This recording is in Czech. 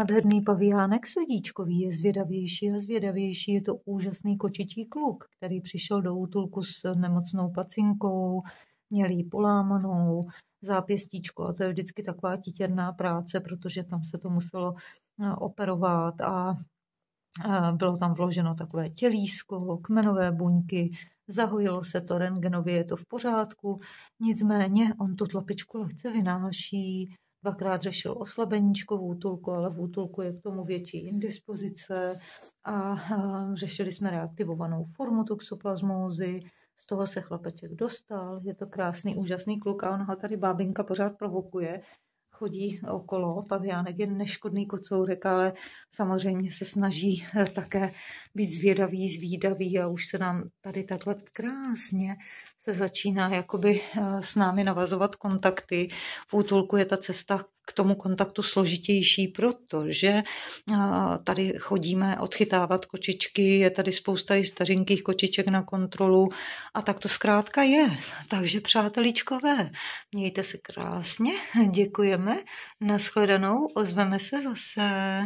Nádherný pavijánek sedíčkový je zvědavější a zvědavější. Je to úžasný kočičí kluk, který přišel do útulku s nemocnou pacinkou, měl jí polámanou, zápěstíčko a to je vždycky taková titěrná práce, protože tam se to muselo eh, operovat a bylo tam vloženo takové tělísko, kmenové buňky, zahojilo se to rentgenově, je to v pořádku, nicméně on tu tlapičku lehce vynáší, dvakrát řešil v útulku, ale v útulku je k tomu větší indispozice a řešili jsme reaktivovanou formu toxoplasmózy, z toho se chlapeček dostal, je to krásný, úžasný kluk a ona ho tady bábinka pořád provokuje, chodí okolo, pavijánek je neškodný kocourek, ale samozřejmě se snaží také být zvědavý, zvídavý a už se nám tady takhle krásně se začíná jakoby eh, s námi navazovat kontakty. V útulku je ta cesta k tomu kontaktu složitější, protože eh, tady chodíme odchytávat kočičky, je tady spousta i stařinkých kočiček na kontrolu a tak to zkrátka je. Takže přátelíčkové, mějte se krásně, děkujeme, nashledanou, ozveme se zase.